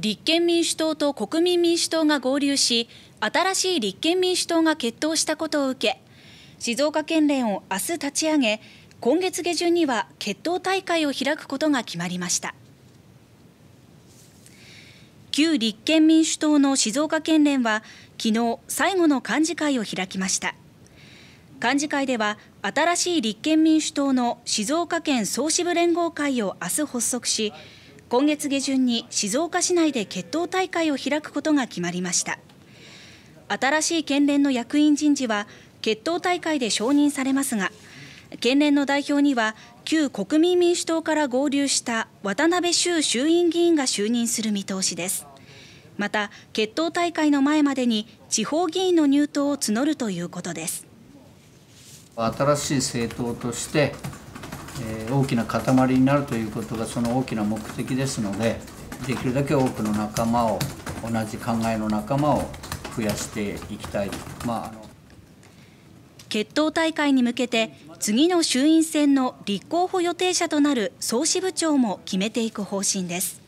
立憲民主党と国民民主党が合流し新しい立憲民主党が決闘したことを受け静岡県連を明日立ち上げ今月下旬には決闘大会を開くことが決まりました旧立憲民主党の静岡県連は昨日最後の幹事会を開きました幹事会では新しい立憲民主党の静岡県総支部連合会を明日発足し今月下旬に静岡市内で決闘大会を開くことが決まりました新しい県連の役員人事は決闘大会で承認されますが県連の代表には旧国民民主党から合流した渡辺周衆院議員が就任する見通しですまた決闘大会の前までに地方議員の入党を募るということです新しい政党としてえ大きな塊になるということがその大きな目的ですのでできるだけ多くの仲間を同じ考えの仲間を増やしていきたい。まあ、あの決闘大会に向けて次の衆院選の立候補予定者となる総支部長も決めていく方針です。